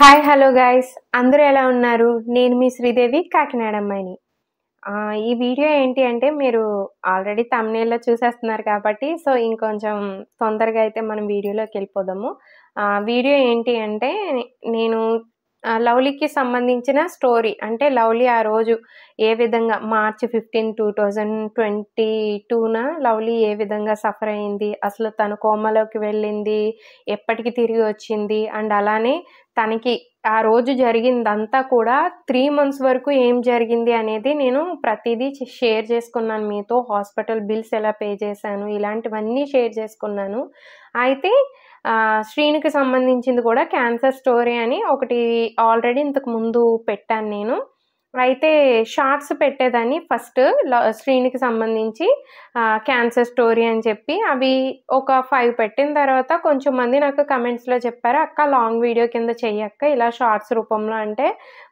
hi hello guys అందరూ ఎలా ఉన్నారు నేను మీ శ్రీదేవి కాకినాడ అమ్మాయిని ఈ వీడియో ఏంటి అంటే మీరు ఆల్రెడీ తమ్నేల్లో చూసేస్తున్నారు కాబట్టి సో ఇంకొంచెం తొందరగా అయితే మనం వీడియోలోకి వెళ్ళిపోదాము వీడియో ఏంటి అంటే నేను లవ్లీకి సంబంధించిన స్టోరీ అంటే లవ్లీ ఆ రోజు ఏ విధంగా March fifteen two thousand twenty టూన లవ్లీ ఏ విధంగా సఫర్ అయింది అసలు తను కోమలోకి వెళ్ళింది ఎప్పటికి తిరిగి వచ్చింది అండ్ అలానే తనకి ఆ రోజు జరిగిందంతా కూడా త్రీ మంత్స్ వరకు ఏం జరిగింది అనేది నేను ప్రతిదీ షేర్ చేసుకున్నాను మీతో హాస్పిటల్ బిల్స్ ఎలా పే చేశాను ఇలాంటివన్నీ షేర్ చేసుకున్నాను అయితే శ్రీనుకి సంబంధించింది కూడా క్యాన్సర్ స్టోరీ అని ఒకటి ఆల్రెడీ ఇంతకు ముందు పెట్టాను నేను అయితే షార్ట్స్ పెట్టేదాన్ని ఫస్ట్ శ్రీనికి సంబంధించి క్యాన్సర్ స్టోరీ అని చెప్పి అవి ఒక ఫైవ్ పెట్టిన తర్వాత కొంచెం మంది నాకు కమెంట్స్లో చెప్పారు అక్క లాంగ్ వీడియో కింద చెయ్యక్క ఇలా షార్ట్స్ రూపంలో అంటే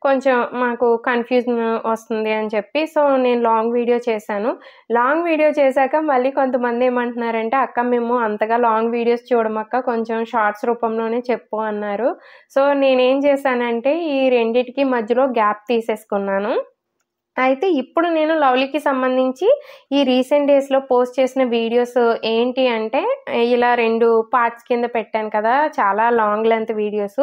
కొంచెం మాకు కన్ఫ్యూజన్ వస్తుంది అని చెప్పి సో నేను లాంగ్ వీడియో చేశాను లాంగ్ వీడియో చేశాక మళ్ళీ కొంతమంది ఏమంటున్నారంటే అక్క మేము అంతగా లాంగ్ వీడియోస్ చూడమక్క కొంచెం షార్ట్స్ రూపంలోనే చెప్పు అన్నారు సో నేనేం చేశానంటే ఈ రెండిటికి మధ్యలో గ్యాప్ తీసేసుకున్నాను అనుకుంటున్నాను అయితే ఇప్పుడు నేను లవ్లీకి సంబంధించి ఈ రీసెంట్ డేస్లో పోస్ట్ చేసిన వీడియోస్ ఏంటి అంటే ఇలా రెండు పార్ట్స్ కింద పెట్టాను కదా చాలా long length videos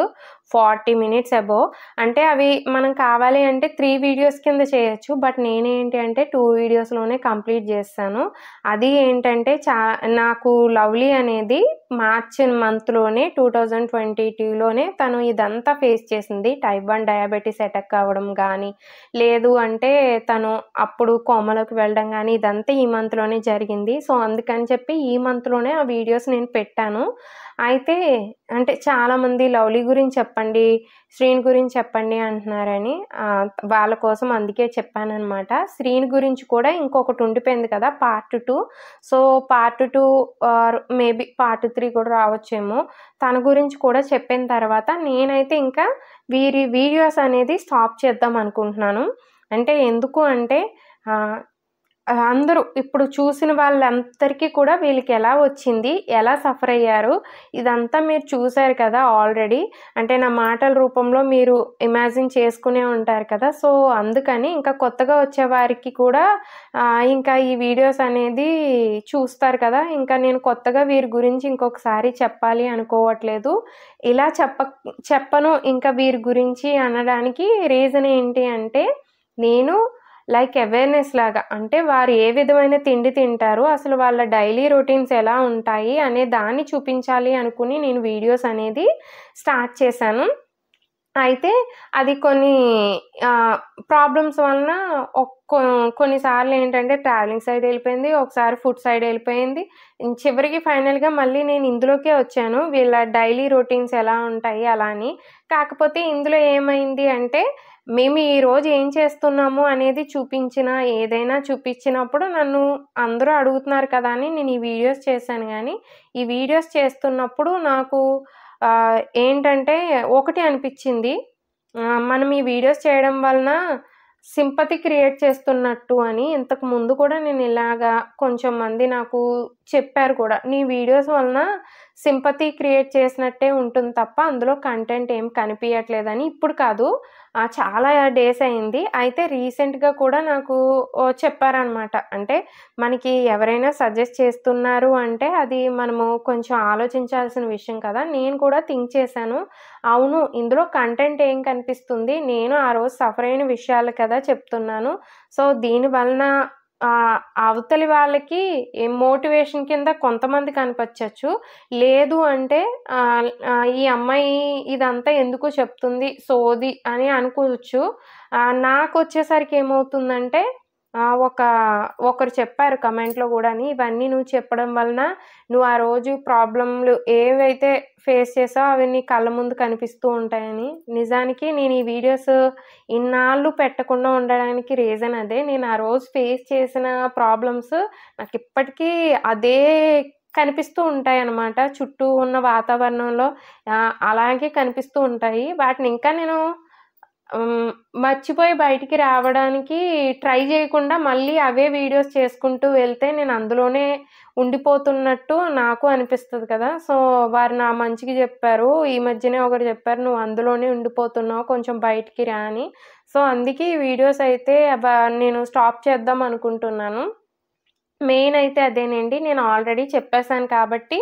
forty minutes above అంటే అవి మనం కావాలి అంటే త్రీ వీడియోస్ కింద చేయొచ్చు బట్ నేనేంటి అంటే టూ వీడియోస్లోనే కంప్లీట్ చేస్తాను అది ఏంటంటే చా నాకు లవ్లీ అనేది మార్చ్ మంత్లోనే టూ థౌజండ్ ట్వంటీ టూలోనే తను ఇదంతా ఫేస్ చేసింది టైప్ వన్ డయాబెటీస్ అటాక్ అవ్వడం కానీ లేదు అంటే తను అప్పుడు కోమలోకి వెళ్ళడం కానీ ఇదంతా ఈ మంత్లోనే జరిగింది సో అందుకని చెప్పి ఈ మంత్లోనే ఆ వీడియోస్ నేను పెట్టాను అయితే అంటే చాలామంది లవ్లీ గురించి చెప్పండి శ్రీని గురించి చెప్పండి అంటున్నారని వాళ్ళ కోసం అందుకే చెప్పానమాట శ్రీని గురించి కూడా ఇంకొకటి ఉండిపోయింది కదా part two so part two or maybe part three కూడా రావచ్చేమో తన గురించి కూడా చెప్పిన తర్వాత నేనైతే ఇంకా వీరి వీడియోస్ అనేది స్టాప్ చేద్దాం అనుకుంటున్నాను అంటే ఎందుకు అంటే అందరూ ఇప్పుడు చూసిన వాళ్ళందరికీ కూడా వీళ్ళకి ఎలా వచ్చింది ఎలా సఫర్ అయ్యారు ఇదంతా మీరు చూశారు కదా ఆల్రెడీ అంటే నా మాటల రూపంలో మీరు ఇమాజిన్ చేసుకునే ఉంటారు కదా సో అందుకని ఇంకా కొత్తగా వచ్చే వారికి కూడా ఇంకా ఈ వీడియోస్ అనేది చూస్తారు కదా ఇంకా నేను కొత్తగా వీరి గురించి ఇంకొకసారి చెప్పాలి అనుకోవట్లేదు ఇలా చెప్ప చెప్పను ఇంకా వీరి గురించి అనడానికి రీజన్ ఏంటి అంటే నేను లైక్ అవేర్నెస్ లాగా అంటే వారు ఏ విధమైన తిండి తింటారు అసలు వాళ్ళ డైలీ రొటీన్స్ ఎలా ఉంటాయి అనే దాన్ని చూపించాలి అనుకుని నేను వీడియోస్ అనేది స్టార్ట్ చేశాను అయితే అది కొన్ని ప్రాబ్లమ్స్ వలన కొన్నిసార్లు ఏంటంటే ట్రావెలింగ్ సైడ్ వెళ్ళిపోయింది ఒకసారి ఫుడ్ సైడ్ వెళ్ళిపోయింది చివరికి ఫైనల్గా మళ్ళీ నేను ఇందులోకే వచ్చాను వీళ్ళ డైలీ రొటీన్స్ ఎలా ఉంటాయి అలా అని కాకపోతే ఇందులో ఏమైంది అంటే మేము ఈరోజు ఏం చేస్తున్నాము అనేది చూపించిన ఏదైనా చూపించినప్పుడు నన్ను అందరూ అడుగుతున్నారు కదా అని నేను ఈ వీడియోస్ చేశాను కానీ ఈ వీడియోస్ చేస్తున్నప్పుడు నాకు ఏంటంటే ఒకటి అనిపించింది మనం ఈ వీడియోస్ చేయడం వలన సింపతి క్రియేట్ చేస్తున్నట్టు అని ఇంతకు ముందు కూడా నేను ఇలాగా కొంచెం మంది నాకు చెప్పారు కూడా నీ వీడియోస్ వలన సింపతి క్రియేట్ చేసినట్టే ఉంటుంది తప్ప అందులో కంటెంట్ ఏం కనిపించట్లేదని ఇప్పుడు కాదు చాలా డేస్ అయింది అయితే రీసెంట్గా కూడా నాకు చెప్పారనమాట అంటే మనకి ఎవరైనా సజెస్ట్ చేస్తున్నారు అంటే అది మనము కొంచెం ఆలోచించాల్సిన విషయం కదా నేను కూడా థింక్ చేశాను అవును ఇందులో కంటెంట్ ఏం కనిపిస్తుంది నేను ఆ రోజు సఫర్ అయిన విషయాలు కదా చెప్తున్నాను సో దీని వలన అవతలి వాళ్ళకి మోటివేషన్ కింద కొంతమంది కనిపించవచ్చు లేదు అంటే ఈ అమ్మాయి ఇదంతా ఎందుకు చెప్తుంది సోది అని అనుకోవచ్చు నాకు వచ్చేసరికి ఏమవుతుందంటే ఒక ఒకరు చెప్పారు కమెంట్లో కూడాని ఇవన్నీ నువ్వు చెప్పడం వలన నువ్వు ఆ రోజు ప్రాబ్లంలు ఏవైతే ఫేస్ చేసావు అవి నీ కళ్ళ ముందు కనిపిస్తూ ఉంటాయని నిజానికి నేను ఈ వీడియోస్ ఇన్నాళ్ళు పెట్టకుండా ఉండడానికి రీజన్ అదే నేను ఆ రోజు ఫేస్ చేసిన ప్రాబ్లమ్స్ నాకు ఇప్పటికీ అదే కనిపిస్తూ ఉంటాయి అన్నమాట చుట్టూ ఉన్న వాతావరణంలో అలాగే కనిపిస్తూ ఉంటాయి వాటిని ఇంకా నేను మర్చిపోయి బయటికి రావడానికి ట్రై చేయకుండా మళ్ళీ అవే వీడియోస్ చేసుకుంటూ వెళ్తే నేను అందులోనే ఉండిపోతున్నట్టు నాకు అనిపిస్తుంది కదా సో వారు నా మంచికి చెప్పారు ఈ మధ్యనే ఒకరు చెప్పారు నువ్వు అందులోనే ఉండిపోతున్నావు కొంచెం బయటికి రా అని సో అందుకే ఈ వీడియోస్ అయితే నేను స్టాప్ చేద్దాం అనుకుంటున్నాను మెయిన్ అయితే అదేనండి నేను ఆల్రెడీ చెప్పేశాను కాబట్టి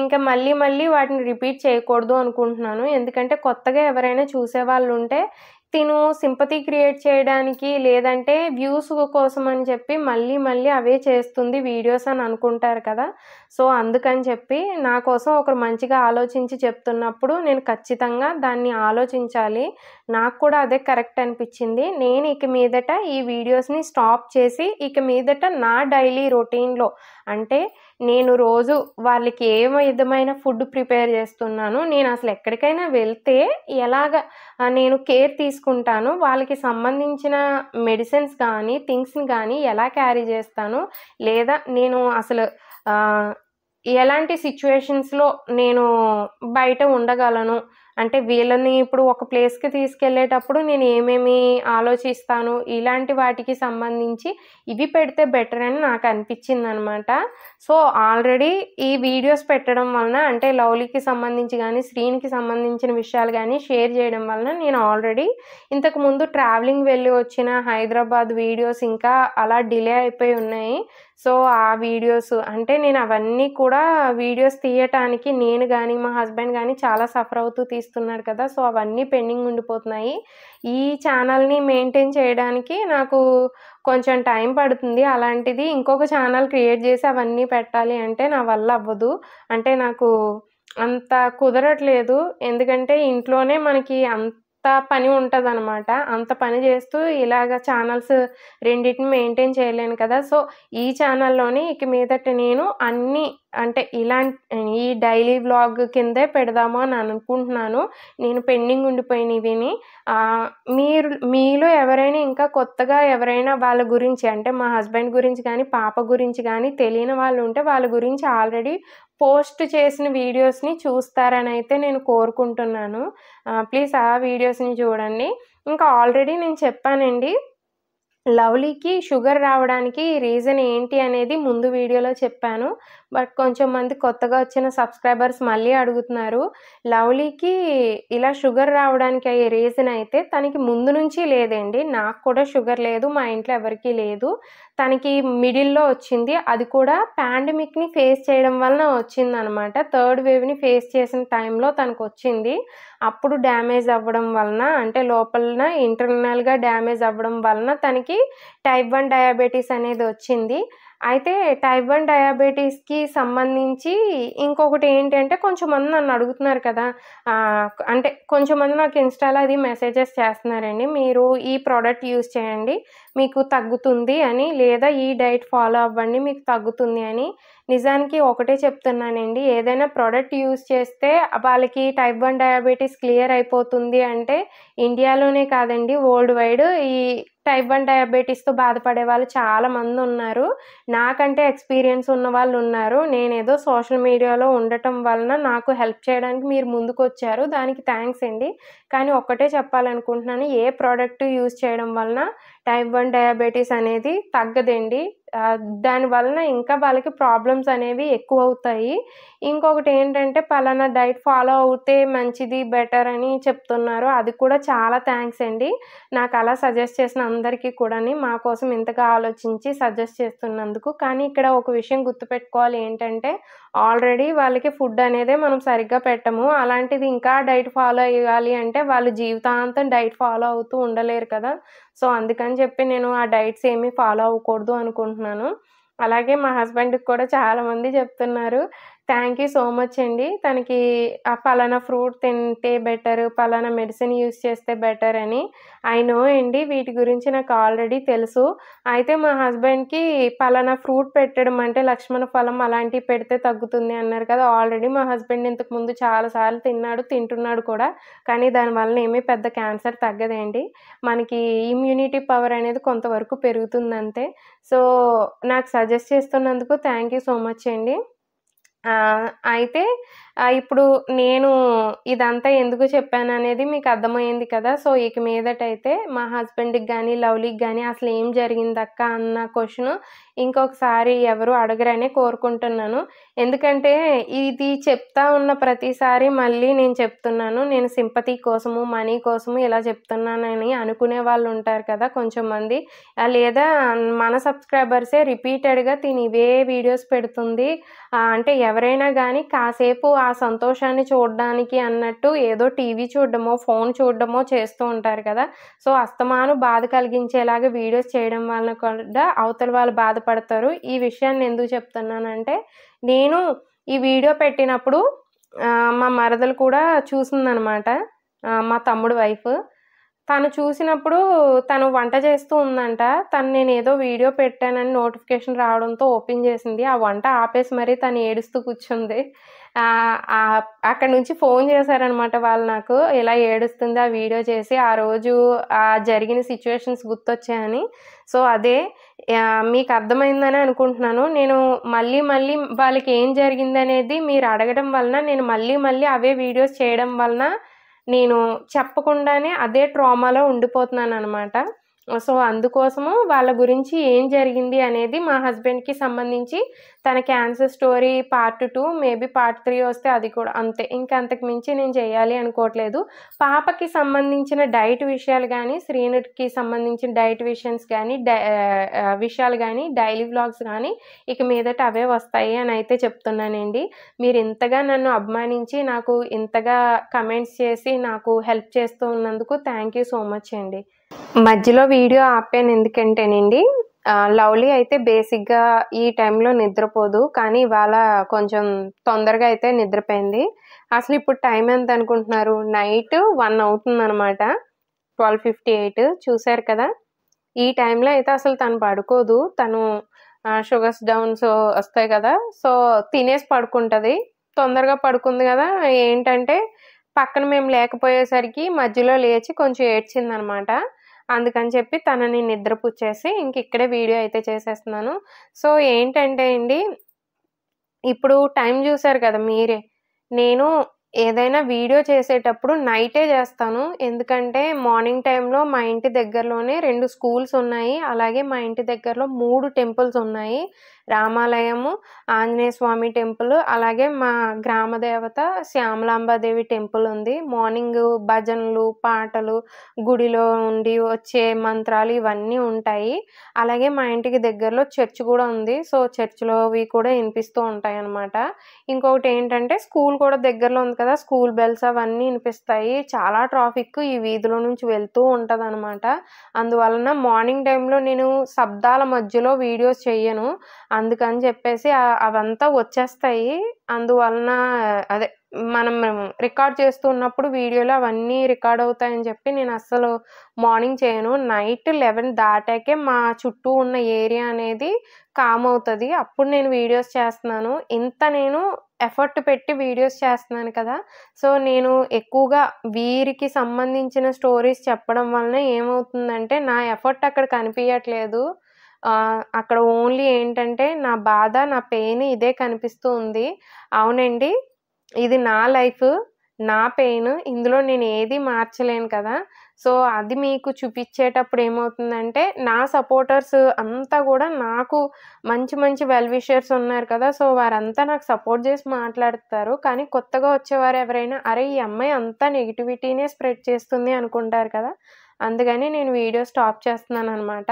ఇంకా మళ్ళీ మళ్ళీ వాటిని రిపీట్ చేయకూడదు అనుకుంటున్నాను ఎందుకంటే కొత్తగా ఎవరైనా చూసే వాళ్ళు ఉంటే తిను సింపతి క్రియేట్ చేయడానికి లేదంటే వ్యూస్ కోసం అని చెప్పి మళ్ళీ మళ్ళీ అవే చేస్తుంది వీడియోస్ అని అనుకుంటారు కదా సో అందుకని చెప్పి నా కోసం ఒకరు మంచిగా ఆలోచించి చెప్తున్నప్పుడు నేను ఖచ్చితంగా దాన్ని ఆలోచించాలి నాకు కూడా అదే కరెక్ట్ అనిపించింది నేను ఇక మీదట ఈ వీడియోస్ని స్టాప్ చేసి ఇక మీదట నా డైలీ రొటీన్లో అంటే నేను రోజు వాళ్ళకి ఏ విధమైన ఫుడ్ ప్రిపేర్ చేస్తున్నాను నేను అసలు ఎక్కడికైనా వెళ్తే ఎలాగ నేను కేర్ తీసుకుంటాను వాళ్ళకి సంబంధించిన మెడిసిన్స్ కానీ థింగ్స్ని కానీ ఎలా క్యారీ చేస్తాను లేదా నేను అసలు ఎలాంటి సిచ్యువేషన్స్లో నేను బయట ఉండగలను అంటే వీళ్ళని ఇప్పుడు ఒక ప్లేస్కి తీసుకెళ్ళేటప్పుడు నేను ఏమేమి ఆలోచిస్తాను ఇలాంటి వాటికి సంబంధించి ఇవి పెడితే బెటర్ అని నాకు అనిపించింది అనమాట సో ఆల్రెడీ ఈ వీడియోస్ పెట్టడం వలన అంటే లవ్లీకి సంబంధించి కానీ స్క్రీన్కి సంబంధించిన విషయాలు కానీ షేర్ చేయడం వలన నేను ఆల్రెడీ ఇంతకుముందు ట్రావెలింగ్ వెళ్ళి వచ్చిన హైదరాబాద్ వీడియోస్ ఇంకా అలా డిలే అయిపోయి ఉన్నాయి సో ఆ వీడియోస్ అంటే నేను అవన్నీ కూడా వీడియోస్ తీయటానికి నేను కానీ మా హస్బెండ్ కానీ చాలా సఫర్ అవుతూ తీసు ఇస్తున్నాడు కదా సో అవన్నీ పెండింగ్ ఉండిపోతున్నాయి ఈ ఛానల్ని మెయింటైన్ చేయడానికి నాకు కొంచెం టైం పడుతుంది అలాంటిది ఇంకొక ఛానల్ క్రియేట్ చేసి అవన్నీ పెట్టాలి అంటే నా వల్ల అవ్వదు అంటే నాకు అంత కుదరట్లేదు ఎందుకంటే ఇంట్లోనే మనకి అంత పని ఉంటుంది అనమాట అంత పని చేస్తూ ఇలాగ ఛానల్స్ రెండింటిని మెయింటైన్ చేయలేను కదా సో ఈ ఛానల్లోని ఇక మీదట నేను అన్ని అంటే ఇలాంటి ఈ డైలీ బ్లాగ్ కిందే పెడదాము అని అనుకుంటున్నాను నేను పెండింగ్ ఉండిపోయినవిని మీరు మీలో ఎవరైనా ఇంకా కొత్తగా ఎవరైనా వాళ్ళ గురించి అంటే మా హస్బెండ్ గురించి కానీ పాప గురించి కానీ తెలియని వాళ్ళు ఉంటే వాళ్ళ గురించి ఆల్రెడీ పోస్ట్ చేసిన వీడియోస్ని చూస్తారని అయితే నేను కోరుకుంటున్నాను ప్లీజ్ ఆ వీడియోస్ని చూడండి ఇంకా ఆల్రెడీ నేను చెప్పానండి లవ్లీకి షుగర్ రావడానికి రీజన్ ఏంటి అనేది ముందు వీడియోలో చెప్పాను బట్ కొంచెం మంది కొత్తగా వచ్చిన సబ్స్క్రైబర్స్ మళ్ళీ అడుగుతున్నారు లవ్లీకి ఇలా షుగర్ రావడానికి అయ్యే రీజన్ అయితే తనకి ముందు నుంచి లేదండి నాకు కూడా షుగర్ లేదు మా ఇంట్లో ఎవరికీ లేదు తనకి మిడిల్లో వచ్చింది అది కూడా పాండమిక్ని ఫేస్ చేయడం వలన వచ్చిందనమాట థర్డ్ వేవ్ని ఫేస్ చేసిన టైంలో తనకు వచ్చింది అప్పుడు డ్యామేజ్ అవ్వడం వలన అంటే లోపలన ఇంటర్నల్గా డ్యామేజ్ అవ్వడం వలన తనకి టైప్ వన్ డయాబెటీస్ అనేది వచ్చింది అయితే టైప్ వన్ డయాబెటీస్కి సంబంధించి ఇంకొకటి ఏంటంటే కొంచెంమంది నన్ను అడుగుతున్నారు కదా అంటే కొంచెంమంది నాకు ఇన్స్టాలో అది మెసేజెస్ చేస్తున్నారండి మీరు ఈ ప్రోడక్ట్ యూస్ చేయండి మీకు తగ్గుతుంది అని లేదా ఈ డైట్ ఫాలో అవ్వండి మీకు తగ్గుతుంది అని నిజానికి ఒకటే చెప్తున్నానండి ఏదైనా ప్రోడక్ట్ యూస్ చేస్తే వాళ్ళకి టైప్ వన్ డయాబెటీస్ క్లియర్ అయిపోతుంది అంటే ఇండియాలోనే కాదండి వరల్డ్ వైడ్ ఈ టైప్ వన్ డయాబెటీస్తో బాధపడే వాళ్ళు చాలామంది ఉన్నారు నాకంటే ఎక్స్పీరియన్స్ ఉన్న వాళ్ళు ఉన్నారు నేనేదో సోషల్ మీడియాలో ఉండటం వలన నాకు హెల్ప్ చేయడానికి మీరు ముందుకు వచ్చారు దానికి థ్యాంక్స్ అండి కానీ ఒక్కటే చెప్పాలనుకుంటున్నాను ఏ ప్రోడక్ట్ యూజ్ చేయడం వలన టైప్ వన్ డయాబెటీస్ అనేది తగ్గదండి దాని వలన ఇంకా వాళ్ళకి ప్రాబ్లమ్స్ అనేవి ఎక్కువ అవుతాయి ఇంకొకటి ఏంటంటే పలానా డైట్ ఫాలో అవుతే మంచిది బెటర్ అని చెప్తున్నారు అది కూడా చాలా థ్యాంక్స్ అండి నాకు అలా సజెస్ట్ చేసిన అందరికీ కూడాని మా కోసం ఇంతగా ఆలోచించి సజెస్ట్ చేస్తున్నందుకు కానీ ఇక్కడ ఒక విషయం గుర్తుపెట్టుకోవాలి ఏంటంటే ఆల్రెడీ వాళ్ళకి ఫుడ్ అనేదే మనం సరిగ్గా పెట్టము అలాంటిది ఇంకా డైట్ ఫాలో అయ్యాలి అంటే వాళ్ళు జీవితాంతం డైట్ ఫాలో అవుతూ ఉండలేరు కదా సో అందుకని చెప్పి నేను ఆ డైట్స్ ఏమీ ఫాలో అవ్వకూడదు అనుకుంటున్నాను అలాగే మా హస్బెండ్కి కూడా చాలామంది చెప్తున్నారు థ్యాంక్ యూ సో మచ్ అండి తనకి ఆ ఫలానా ఫ్రూట్ తింటే బెటర్ ఫలానా మెడిసిన్ యూజ్ చేస్తే బెటర్ అని ఐ నో అండి వీటి గురించి నాకు ఆల్రెడీ తెలుసు అయితే మా హస్బెండ్కి పలానా ఫ్రూట్ పెట్టడం అంటే లక్ష్మణ ఫలం అలాంటివి పెడితే తగ్గుతుంది అన్నారు కదా ఆల్రెడీ మా హస్బెండ్ ఇంతకుముందు చాలాసార్లు తిన్నాడు తింటున్నాడు కూడా కానీ దానివల్ల ఏమీ పెద్ద క్యాన్సర్ తగ్గదండి మనకి ఇమ్యూనిటీ పవర్ అనేది కొంతవరకు పెరుగుతుందంతే సో నాకు సజెస్ట్ చేస్తున్నందుకు థ్యాంక్ యూ సో మచ్ అండి అయితే ఇప్పుడు నేను ఇదంతా ఎందుకు చెప్పాను అనేది మీకు అర్థమైంది కదా సో ఇక మీదటైతే మా హస్బెండ్కి కానీ లవ్లీకి కానీ అసలు ఏం జరిగింది అక్క అన్న క్వశ్చన్ ఇంకొకసారి ఎవరు అడగరని కోరుకుంటున్నాను ఎందుకంటే ఇది చెప్తా ఉన్న ప్రతిసారి మళ్ళీ నేను చెప్తున్నాను నేను సింపతి కోసము మనీ కోసము ఇలా చెప్తున్నానని అనుకునే వాళ్ళు ఉంటారు కదా కొంచెం మంది లేదా మన సబ్స్క్రైబర్సే రిపీటెడ్గా తిని ఇవే వీడియోస్ పెడుతుంది అంటే ఎవరైనా కానీ కాసేపు ఆ సంతోషాన్ని చూడడానికి అన్నట్టు ఏదో టీవీ చూడడమో ఫోన్ చూడడమో చేస్తూ ఉంటారు కదా సో అస్తమాను బాధ కలిగించేలాగా వీడియోస్ చేయడం వలన కూడా అవతల వాళ్ళు బాధ బాధపడతారు ఈ విషయాన్ని ఎందుకు చెప్తున్నానంటే నేను ఈ వీడియో పెట్టినప్పుడు మా మరదలు కూడా చూసిందనమాట మా తమ్ముడు వైఫ్ తను చూసినప్పుడు తను వంట చేస్తూ ఉందంట తను నేను ఏదో వీడియో పెట్టానని నోటిఫికేషన్ రావడంతో ఓపెన్ చేసింది ఆ వంట ఆపేసి మరీ తను ఏడుస్తూ కూర్చుంది అక్కడ నుంచి ఫోన్ చేశారనమాట వాళ్ళు నాకు ఇలా ఏడుస్తుంది ఆ వీడియో చేసి ఆ రోజు ఆ జరిగిన సిచ్యువేషన్స్ గుర్తొచ్చాయని సో అదే మీకు అర్థమైందని అనుకుంటున్నాను నేను మళ్ళీ మళ్ళీ వాళ్ళకి ఏం జరిగిందనేది మీరు అడగడం వలన నేను మళ్ళీ మళ్ళీ అవే వీడియోస్ చేయడం వలన నేను చెప్పకుండానే అదే ట్రామాలో ఉండిపోతున్నాను అనమాట సో అందుకోసము వాళ్ళ గురించి ఏం జరిగింది అనేది మా హస్బెండ్కి సంబంధించి తన cancer story part two maybe part three వస్తే అది కూడా అంతే ఇంకా అంతకు మించి నేను చేయాలి అనుకోవట్లేదు పాపకి సంబంధించిన డైట్ విషయాలు కానీ శ్రీనుడికి సంబంధించిన డైట్ విషయన్స్ కానీ విషయాలు కానీ డైలీ వ్లాగ్స్ కానీ ఇక మీదట అవే వస్తాయి అని అయితే చెప్తున్నానండి మీరు ఇంతగా నన్ను అభిమానించి నాకు ఇంతగా కమెంట్స్ చేసి నాకు హెల్ప్ చేస్తూ ఉన్నందుకు థ్యాంక్ యూ సో మచ్ అండి మధ్యలో వీడియో ఆపాను ఎందుకంటేనండి లవ్లీ అయితే బేసిక్గా ఈ టైంలో నిద్రపోదు కానీ ఇవాళ కొంచెం తొందరగా అయితే నిద్రపోయింది అసలు ఇప్పుడు టైం ఎంత అనుకుంటున్నారు నైట్ వన్ అవుతుంది అనమాట ట్వెల్వ్ ఫిఫ్టీ ఎయిట్ చూశారు కదా ఈ టైంలో అయితే అసలు తను పడుకోదు తను షుగర్స్ డౌన్స్ వస్తాయి కదా సో తినేసి పడుకుంటుంది తొందరగా పడుకుంది కదా ఏంటంటే పక్కన మేము లేకపోయేసరికి మధ్యలో లేచి కొంచెం ఏడ్చింది అనమాట అందుకని చెప్పి తనని నిద్రపుచ్చేసి ఇంక ఇక్కడే వీడియో అయితే చేసేస్తున్నాను సో ఏంటంటే అండి ఇప్పుడు టైం చూసారు కదా మీరే నేను ఏదైనా వీడియో చేసేటప్పుడు నైటే చేస్తాను ఎందుకంటే మార్నింగ్ టైంలో మా ఇంటి దగ్గరలోనే రెండు స్కూల్స్ ఉన్నాయి అలాగే మా ఇంటి దగ్గరలో మూడు టెంపుల్స్ ఉన్నాయి రామాలయము ఆంజనేయ స్వామి టెంపుల్ అలాగే మా గ్రామ దేవత శ్యామలాంబాదేవి టెంపుల్ ఉంది మార్నింగ్ భజనలు పాటలు గుడిలో ఉండి వచ్చే మంత్రాలు ఇవన్నీ ఉంటాయి అలాగే మా ఇంటికి దగ్గరలో చర్చ్ కూడా ఉంది సో చర్చ్లో అవి కూడా వినిపిస్తూ ఉంటాయి అన్నమాట ఇంకొకటి ఏంటంటే స్కూల్ కూడా దగ్గరలో ఉంది కదా స్కూల్ బెల్స్ అవన్నీ వినిపిస్తాయి చాలా ట్రాఫిక్ ఈ వీధిలో నుంచి వెళ్తూ ఉంటుంది అనమాట అందువలన మార్నింగ్ టైంలో నేను శబ్దాల మధ్యలో వీడియోస్ చేయను అందుకని చెప్పేసి అవంతా వచ్చేస్తాయి అందువలన అదే మనం రికార్డ్ చేస్తూ ఉన్నప్పుడు వీడియోలో అవన్నీ రికార్డ్ అవుతాయని చెప్పి నేను అస్సలు మార్నింగ్ చేయను నైట్ లెవెన్ దాటాకే మా చుట్టూ ఉన్న ఏరియా అనేది కామ్ అవుతుంది అప్పుడు నేను వీడియోస్ చేస్తున్నాను ఇంత నేను ఎఫర్ట్ పెట్టి వీడియోస్ చేస్తున్నాను కదా సో నేను ఎక్కువగా వీరికి సంబంధించిన స్టోరీస్ చెప్పడం వలన ఏమవుతుందంటే నా ఎఫర్ట్ అక్కడ కనిపించట్లేదు అక్కడ ఓన్లీ ఏంటంటే నా బాధ నా పెయిన్ ఇదే కనిపిస్తూ ఉంది అవునండి ఇది నా లైఫ్ నా పెయిన్ ఇందులో నేను ఏది మార్చలేను కదా సో అది మీకు చూపించేటప్పుడు ఏమవుతుందంటే నా సపోర్టర్స్ అంతా కూడా నాకు మంచి మంచి వెల్ విషర్స్ ఉన్నారు కదా సో వారంతా నాకు సపోర్ట్ చేసి మాట్లాడతారు కానీ కొత్తగా వచ్చేవారు ఎవరైనా అరే ఈ అమ్మాయి అంతా నెగిటివిటీనే స్ప్రెడ్ చేస్తుంది అనుకుంటారు కదా అందుకని నేను వీడియో స్టాప్ చేస్తున్నాను అనమాట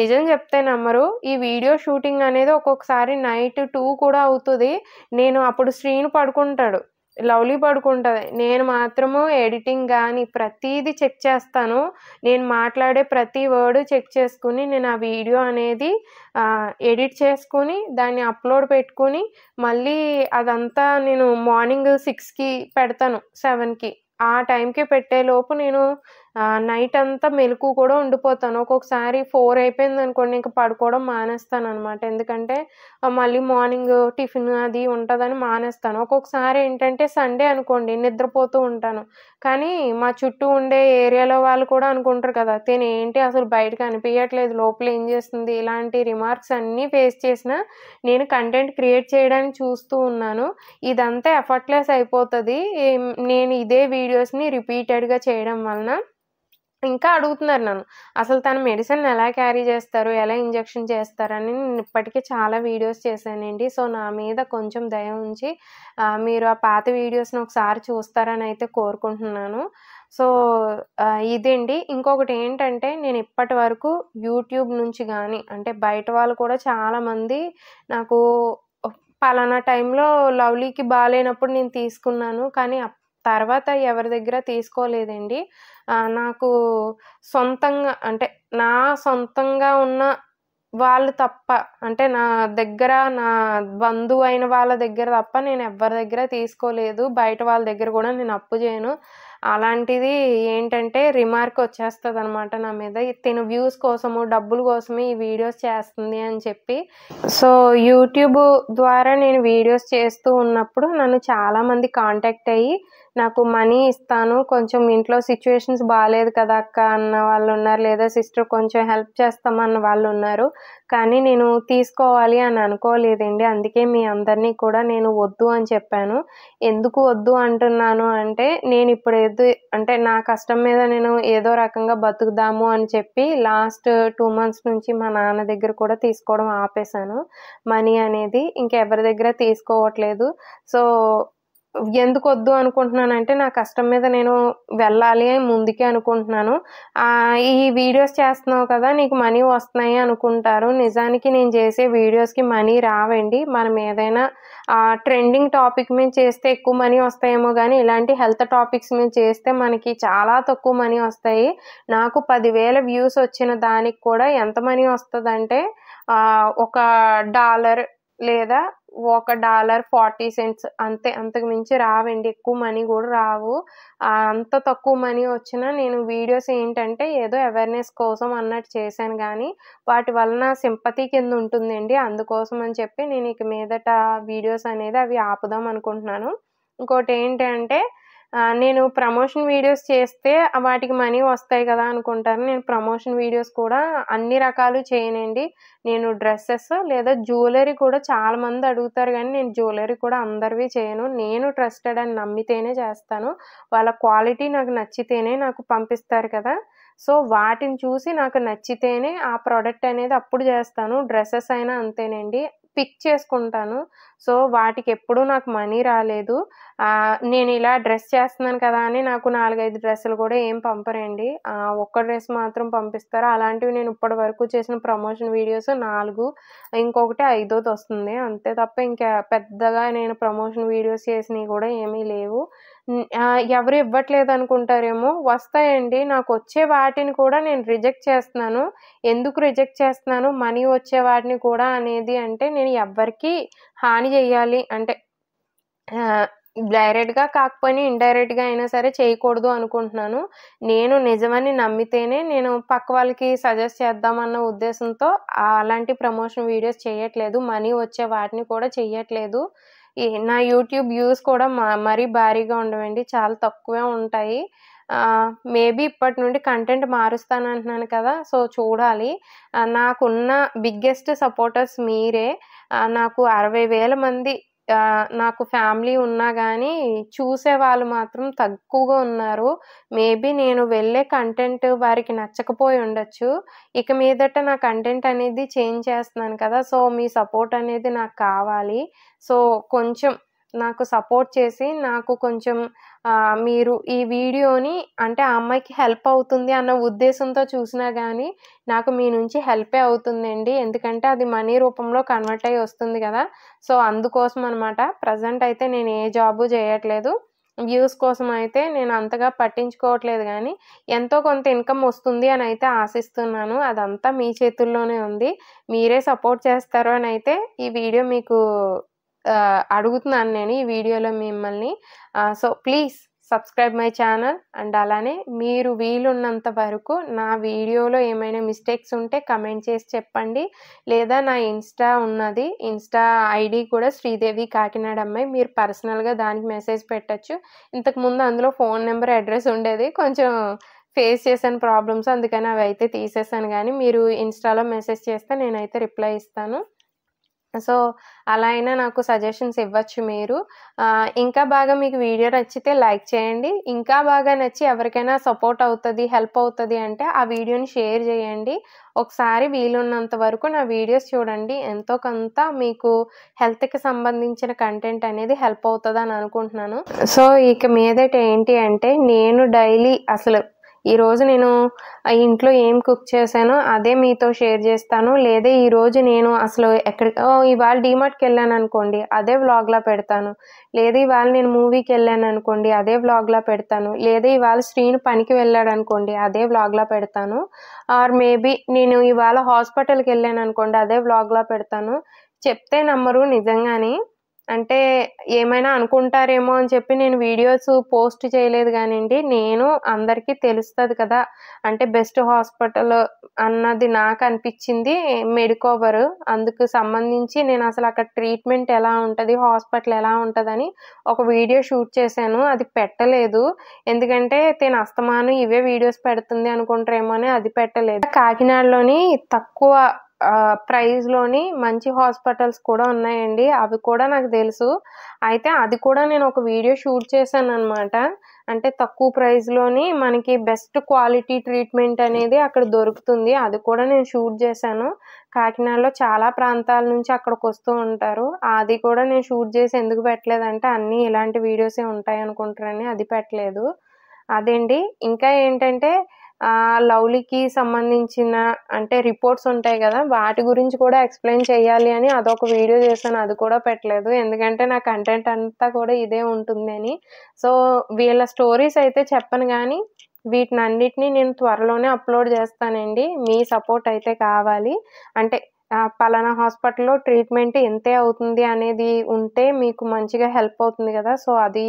నిజం చెప్తే నమ్మరు ఈ వీడియో షూటింగ్ అనేది ఒక్కొక్కసారి నైట్ టూ కూడా అవుతుంది నేను అప్పుడు శ్రీను పడుకుంటాడు లవ్లీ పడుకుంటుంది నేను మాత్రము ఎడిటింగ్ కానీ ప్రతీది చెక్ చేస్తాను నేను మాట్లాడే ప్రతి వర్డ్ చెక్ చేసుకుని నేను ఆ వీడియో అనేది ఎడిట్ చేసుకుని దాన్ని అప్లోడ్ పెట్టుకుని మళ్ళీ అదంతా నేను మార్నింగ్ సిక్స్కి పెడతాను సెవెన్కి ఆ టైంకి పెట్టేలోపు నేను నైట్ అంతా మెలకు కూడా ఉండిపోతాను ఒక్కొక్కసారి ఫోర్ అయిపోయింది అనుకోండి ఇంకా పడుకోవడం మానేస్తాను అనమాట ఎందుకంటే మళ్ళీ మార్నింగ్ టిఫిన్ అది ఉంటుందని మానేస్తాను ఒక్కొక్కసారి ఏంటంటే సండే అనుకోండి నిద్రపోతూ ఉంటాను కానీ మా చుట్టూ ఉండే ఏరియాలో వాళ్ళు కూడా అనుకుంటారు కదా తేను ఏంటి అసలు బయటకు అనిపించట్లేదు లోపల ఏం చేస్తుంది ఇలాంటి రిమార్క్స్ అన్నీ ఫేస్ చేసిన నేను కంటెంట్ క్రియేట్ చేయడానికి చూస్తూ ఉన్నాను ఇదంతా ఎఫర్ట్లెస్ అయిపోతుంది నేను ఇదే వీడియోస్ని రిపీటెడ్గా చేయడం వలన ఇంకా అడుగుతున్నారు నన్ను అసలు తన మెడిసిన్ ఎలా క్యారీ చేస్తారు ఎలా ఇంజెక్షన్ చేస్తారని నేను ఇప్పటికీ చాలా వీడియోస్ చేశానండి సో నా మీద కొంచెం దయ ఉంచి మీరు ఆ పాత వీడియోస్ని ఒకసారి చూస్తారని అయితే కోరుకుంటున్నాను సో ఇదండి ఇంకొకటి ఏంటంటే నేను ఇప్పటి వరకు యూట్యూబ్ నుంచి కానీ అంటే బయట వాళ్ళు కూడా చాలామంది నాకు పలానా టైంలో లవ్లీకి బాగాలేనప్పుడు నేను తీసుకున్నాను కానీ తర్వాత ఎవరి దగ్గర తీసుకోలేదండి నాకు సొంతంగా అంటే నా సొంతంగా ఉన్న వాళ్ళు తప్ప అంటే నా దగ్గర నా బంధువు అయిన వాళ్ళ దగ్గర తప్ప నేను ఎవరి దగ్గర తీసుకోలేదు బయట వాళ్ళ దగ్గర కూడా నేను అప్పు చేయను అలాంటిది ఏంటంటే రిమార్క్ వచ్చేస్తుంది అనమాట నా మీద తిను వ్యూస్ కోసము డబ్బుల కోసమే ఈ వీడియోస్ చేస్తుంది అని చెప్పి సో యూట్యూబ్ ద్వారా నేను వీడియోస్ చేస్తూ ఉన్నప్పుడు నన్ను చాలామంది కాంటాక్ట్ అయ్యి నాకు మనీ ఇస్తాను కొంచెం ఇంట్లో సిచ్యువేషన్స్ బాగాలేదు కదా అక్క అన్న వాళ్ళు ఉన్నారు లేదా సిస్టర్ కొంచెం హెల్ప్ చేస్తామన్న వాళ్ళు ఉన్నారు కానీ నేను తీసుకోవాలి అని అనుకోలేదండి అందుకే మీ అందరినీ కూడా నేను వద్దు అని చెప్పాను ఎందుకు వద్దు అంటున్నాను అంటే నేను ఇప్పుడు లేదు అంటే నా కష్టం మీద నేను ఏదో రకంగా బతుకుదాము అని చెప్పి లాస్ట్ టూ మంత్స్ నుంచి మా నాన్న దగ్గర కూడా తీసుకోవడం ఆపేశాను మనీ అనేది ఇంకెవరి దగ్గర తీసుకోవట్లేదు సో ఎందుకు వద్దు అనుకుంటున్నాను అంటే నా కష్టం మీద నేను వెళ్ళాలి అని ముందుకే అనుకుంటున్నాను ఈ వీడియోస్ చేస్తున్నావు కదా నీకు మనీ వస్తున్నాయి అనుకుంటారు నిజానికి నేను చేసే వీడియోస్కి మనీ రావండి మనం ఏదైనా ట్రెండింగ్ టాపిక్ మీద చేస్తే ఎక్కువ మనీ వస్తాయేమో కానీ ఇలాంటి హెల్త్ టాపిక్స్ మీద చేస్తే మనకి చాలా తక్కువ మనీ వస్తాయి నాకు పదివేల వ్యూస్ వచ్చిన దానికి కూడా ఎంత మనీ వస్తుందంటే ఒక డాలర్ లేదా ఒక డాలర్ ఫార్టీ సెంట్స్ అంతే అంతకు మించి రావండి ఎక్కువ మనీ కూడా రావు అంత తక్కువ మనీ వచ్చినా నేను వీడియోస్ ఏంటంటే ఏదో అవేర్నెస్ కోసం అన్నట్టు చేశాను కానీ వాటి వలన సింపతి కింద ఉంటుందండి అందుకోసం అని చెప్పి నేను ఇక మీదట వీడియోస్ అనేది అవి ఆపుదాం అనుకుంటున్నాను ఇంకోటి ఏంటంటే నేను ప్రమోషన్ వీడియోస్ చేస్తే వాటికి మనీ వస్తాయి కదా అనుకుంటాను నేను ప్రమోషన్ వీడియోస్ కూడా అన్ని రకాలు చేయనండి నేను డ్రెస్సెస్ లేదా జ్యువెలరీ కూడా చాలామంది అడుగుతారు కానీ నేను జ్యువెలరీ కూడా అందరివి చేయను నేను ట్రస్టెడ్ అని నమ్మితేనే చేస్తాను వాళ్ళ క్వాలిటీ నాకు నచ్చితేనే నాకు పంపిస్తారు కదా సో వాటిని చూసి నాకు నచ్చితేనే ఆ ప్రోడక్ట్ అనేది అప్పుడు చేస్తాను డ్రెస్సెస్ అయినా అంతేనండి పిక్ చేసుకుంటాను సో వాటికి ఎప్పుడూ నాకు మనీ రాలేదు నేను ఇలా డ్రెస్ చేస్తున్నాను కదా అని నాకు నాలుగైదు డ్రెస్సులు కూడా ఏం పంపరండి ఒక్క డ్రెస్ మాత్రం పంపిస్తారు అలాంటివి నేను ఇప్పటి వరకు చేసిన ప్రమోషన్ వీడియోస్ నాలుగు ఇంకొకటి ఐదోది వస్తుంది అంతే తప్ప ఇంకా పెద్దగా నేను ప్రమోషన్ వీడియోస్ చేసినవి కూడా ఏమీ లేవు ఎవరు ఇవ్వట్లేదు అనుకుంటారేమో వస్తాయండి నాకు వచ్చే వాటిని కూడా నేను రిజెక్ట్ చేస్తున్నాను ఎందుకు రిజెక్ట్ చేస్తున్నాను మనీ వచ్చే వాటిని కూడా అనేది అంటే నేను ఎవరికి హాని చేయాలి అంటే డైరెక్ట్గా కాకపోయినా ఇండైరెక్ట్గా అయినా సరే చేయకూడదు అనుకుంటున్నాను నేను నిజమని నమ్మితేనే నేను పక్క వాళ్ళకి సజెస్ట్ చేద్దామన్న ఉద్దేశంతో అలాంటి ప్రమోషన్ వీడియోస్ చేయట్లేదు మనీ వచ్చే వాటిని కూడా చేయట్లేదు నా యూట్యూబ్ వ్యూస్ కూడా మరీ భారీగా ఉండవండి చాలా తక్కువే ఉంటాయి మేబీ ఇప్పటి నుండి కంటెంట్ మారుస్తాను అంటున్నాను కదా సో చూడాలి నాకున్న బిగ్గెస్ట్ సపోర్టర్స్ మీరే నాకు అరవై వేల మంది నాకు ఫ్యామిలీ ఉన్నా కానీ చూసే వాళ్ళు మాత్రం తక్కువగా ఉన్నారు మేబీ నేను వెళ్ళే కంటెంట్ వారికి నచ్చకపోయి ఉండొచ్చు ఇక మీదట నా కంటెంట్ అనేది చేంజ్ చేస్తున్నాను కదా సో మీ సపోర్ట్ అనేది నాకు కావాలి సో కొంచెం నాకు సపోర్ట్ చేసి నాకు కొంచెం మీరు ఈ వీడియోని అంటే ఆ అమ్మాయికి హెల్ప్ అవుతుంది అన్న ఉద్దేశంతో చూసినా కానీ నాకు మీ నుంచి హెల్పే అవుతుందండి ఎందుకంటే అది మనీ రూపంలో కన్వర్ట్ అయ్యి వస్తుంది కదా సో అందుకోసం అనమాట ప్రజెంట్ అయితే నేను ఏ జాబు చేయట్లేదు వ్యూస్ కోసం అయితే నేను అంతగా పట్టించుకోవట్లేదు కానీ ఎంతో కొంత ఇన్కమ్ వస్తుంది అని అయితే ఆశిస్తున్నాను అదంతా మీ చేతుల్లోనే ఉంది మీరే సపోర్ట్ చేస్తారు అని అయితే ఈ వీడియో మీకు అడుగుతున్నాను నేను ఈ వీడియోలో మిమ్మల్ని so please subscribe my channel and అలానే మీరు వీలున్నంత వరకు నా వీడియోలో ఏమైనా మిస్టేక్స్ ఉంటే కమెంట్ చేసి చెప్పండి లేదా నా ఇన్స్టా ఉన్నది ఇన్స్టా ఐడి కూడా శ్రీదేవి కాకినాడ అమ్మాయి మీరు పర్సనల్గా దానికి మెసేజ్ పెట్టచ్చు ఇంతకుముందు అందులో ఫోన్ నెంబర్ అడ్రస్ ఉండేది కొంచెం ఫేస్ చేశాను ప్రాబ్లమ్స్ అందుకని అవి అయితే తీసేసాను కానీ మీరు ఇన్స్టాలో మెసేజ్ చేస్తే నేనైతే రిప్లై ఇస్తాను సో అలా అయినా నాకు సజెషన్స్ ఇవ్వచ్చు మీరు ఇంకా బాగా మీకు వీడియో నచ్చితే లైక్ చేయండి ఇంకా బాగా నచ్చి ఎవరికైనా సపోర్ట్ అవుతుంది హెల్ప్ అవుతుంది అంటే ఆ వీడియోని షేర్ చేయండి ఒకసారి వీలున్నంత వరకు నా వీడియోస్ చూడండి ఎంతో కొంత మీకు హెల్త్కి సంబంధించిన కంటెంట్ అనేది హెల్ప్ అవుతుంది అని అనుకుంటున్నాను సో ఇక మీదట ఏంటి అంటే నేను డైలీ అసలు ఈరోజు నేను ఇంట్లో ఏం కుక్ చేశానో అదే మీతో షేర్ చేస్తాను లేదా ఈరోజు నేను అసలు ఎక్కడ ఇవాళ డీమార్ట్కి వెళ్ళాను అనుకోండి అదే వ్లాగ్లా పెడతాను లేదా ఇవాళ నేను మూవీకి వెళ్ళాను అనుకోండి అదే వ్లాగ్లా పెడతాను లేదా ఇవాళ శ్రీను పనికి వెళ్ళాడు అనుకోండి అదే వ్లాగ్లా పెడతాను ఆర్ మేబీ నేను ఇవాళ హాస్పిటల్కి వెళ్ళాను అనుకోండి అదే వ్లాగ్లా పెడతాను చెప్తే నమ్మరు నిజంగానే అంటే ఏమైనా అనుకుంటారేమో అని చెప్పి నేను వీడియోస్ పోస్ట్ చేయలేదు కానివ్వండి నేను అందరికీ తెలుస్తుంది కదా అంటే బెస్ట్ హాస్పిటల్ అన్నది నాకు అనిపించింది మెడికోవర్ అందుకు సంబంధించి నేను అసలు అక్కడ ట్రీట్మెంట్ ఎలా ఉంటుంది హాస్పిటల్ ఎలా ఉంటుందని ఒక వీడియో షూట్ చేశాను అది పెట్టలేదు ఎందుకంటే నేను అస్తమానం ఇవే వీడియోస్ పెడుతుంది అనుకుంటారేమో అని అది పెట్టలేదు కాకినాడలోని తక్కువ లోని మంచి హాస్పిటల్స్ కూడా ఉన్నాయండి అవి కూడా నాకు తెలుసు అయితే అది కూడా నేను ఒక వీడియో షూట్ చేశాను అనమాట అంటే తక్కువ లోని మనకి బెస్ట్ క్వాలిటీ ట్రీట్మెంట్ అనేది అక్కడ దొరుకుతుంది అది కూడా నేను షూట్ చేశాను కాకినాడలో చాలా ప్రాంతాల నుంచి అక్కడికి వస్తూ ఉంటారు అది కూడా నేను షూట్ చేసి ఎందుకు పెట్టలేదంటే అన్నీ ఇలాంటి వీడియోసే ఉంటాయి అనుకుంటారని అది పెట్టలేదు అదండి ఇంకా ఏంటంటే లవ్లీకి సంబంధించిన అంటే రిపోర్ట్స్ ఉంటాయి కదా వాటి గురించి కూడా ఎక్స్ప్లెయిన్ చేయాలి అని అదొక వీడియో చేశాను అది కూడా పెట్టలేదు ఎందుకంటే నా కంటెంట్ అంతా కూడా ఇదే ఉంటుందని సో వీళ్ళ స్టోరీస్ అయితే చెప్పను కానీ వీటిని అన్నిటినీ నేను త్వరలోనే అప్లోడ్ చేస్తానండి మీ సపోర్ట్ అయితే కావాలి అంటే పలానా హాస్పిటల్లో ట్రీట్మెంట్ ఇంతే అవుతుంది అనేది ఉంటే మీకు మంచిగా హెల్ప్ అవుతుంది కదా సో అది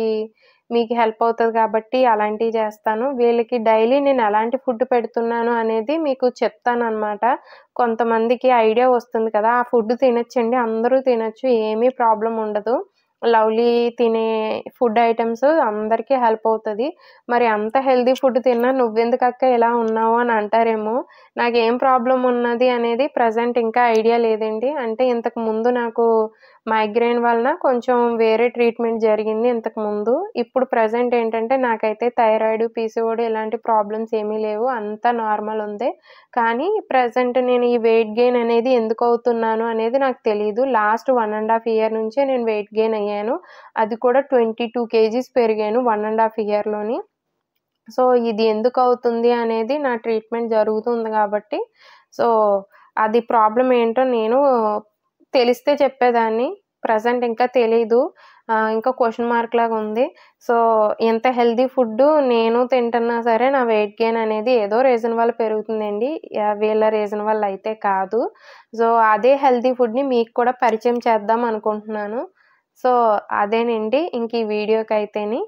మీకు హెల్ప్ అవుతుంది కాబట్టి అలాంటివి చేస్తాను వీళ్ళకి డైలీ నేను ఎలాంటి ఫుడ్ పెడుతున్నాను అనేది మీకు చెప్తాను అనమాట కొంతమందికి ఐడియా వస్తుంది కదా ఆ ఫుడ్ తినచ్చండి అందరూ తినచ్చు ఏమీ ప్రాబ్లం ఉండదు లవ్లీ తినే ఫుడ్ ఐటమ్స్ అందరికీ హెల్ప్ అవుతుంది మరి అంత హెల్దీ ఫుడ్ తిన్నా నువ్వెందుకు అక్క ఇలా ఉన్నావు అని అంటారేమో నాకేం ప్రాబ్లం ఉన్నది అనేది ప్రజెంట్ ఇంకా ఐడియా లేదండి అంటే ఇంతకు ముందు నాకు మైగ్రేన్ వలన కొంచెం వేరే ట్రీట్మెంట్ జరిగింది ఇంతకుముందు ఇప్పుడు ప్రజెంట్ ఏంటంటే నాకైతే థైరాయిడ్ పీసీఓడి ఇలాంటి ప్రాబ్లమ్స్ ఏమీ లేవు అంతా నార్మల్ ఉంది కానీ ప్రజెంట్ నేను ఈ వెయిట్ గెయిన్ అనేది ఎందుకు అవుతున్నాను అనేది నాకు తెలియదు last one and half year నుంచే నేను వెయిట్ గెయిన్ అయ్యాను అది కూడా ట్వంటీ టూ కేజీస్ పెరిగాను వన్ అండ్ హాఫ్ ఇయర్లోని సో ఇది ఎందుకు అవుతుంది అనేది నా ట్రీట్మెంట్ జరుగుతుంది కాబట్టి సో అది ప్రాబ్లం ఏంటో నేను తెలిస్తే చెప్పేదాన్ని ప్రజెంట్ ఇంకా తెలీదు ఇంకా క్వశ్చన్ మార్క్ లాగా ఉంది సో ఎంత హెల్దీ ఫుడ్ నేను తింటున్నా సరే నా వెయిట్ గెయిన్ అనేది ఏదో రీజన్ వల్ల పెరుగుతుందండి వీళ్ళ రీజన్ వల్ల అయితే కాదు సో అదే హెల్దీ ఫుడ్ని మీకు కూడా పరిచయం చేద్దాం అనుకుంటున్నాను సో అదేనండి ఇంక ఈ వీడియోకి అయితేని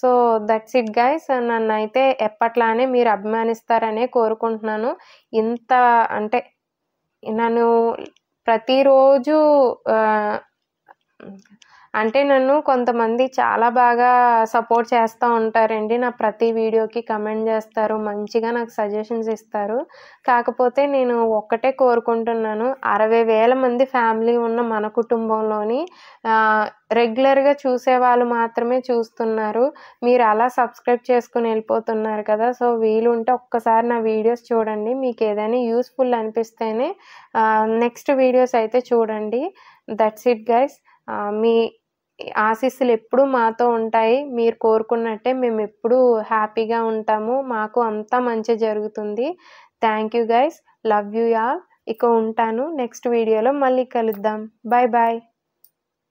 సో దట్స్ ఇట్ గైస్ నన్ను అయితే ఎప్పట్లానే మీరు అభిమానిస్తారనే కోరుకుంటున్నాను ఇంత అంటే నన్ను प्रती रोजू అంటే నన్ను కొంతమంది చాలా బాగా సపోర్ట్ చేస్తూ ఉంటారండి నా ప్రతి వీడియోకి కమెంట్ చేస్తారు మంచిగా నాకు సజెషన్స్ ఇస్తారు కాకపోతే నేను ఒక్కటే కోరుకుంటున్నాను అరవై వేల మంది ఫ్యామిలీ ఉన్న మన కుటుంబంలోని రెగ్యులర్గా చూసే వాళ్ళు మాత్రమే చూస్తున్నారు మీరు అలా సబ్స్క్రైబ్ చేసుకుని వెళ్ళిపోతున్నారు కదా సో వీలుంటే ఒక్కసారి నా వీడియోస్ చూడండి మీకు ఏదైనా యూస్ఫుల్ అనిపిస్తేనే నెక్స్ట్ వీడియోస్ అయితే చూడండి దట్స్ ఇట్ గైస్ మీ ఆశీస్సులు ఎప్పుడూ మాతో ఉంటాయి మీరు కోరుకున్నట్టే మేము ఎప్పుడూ హ్యాపీగా ఉంటాము మాకు అంతా మంచి జరుగుతుంది thank you guys love you y'all ఇక ఉంటాను నెక్స్ట్ వీడియోలో మళ్ళీ కలుద్దాం బాయ్ బాయ్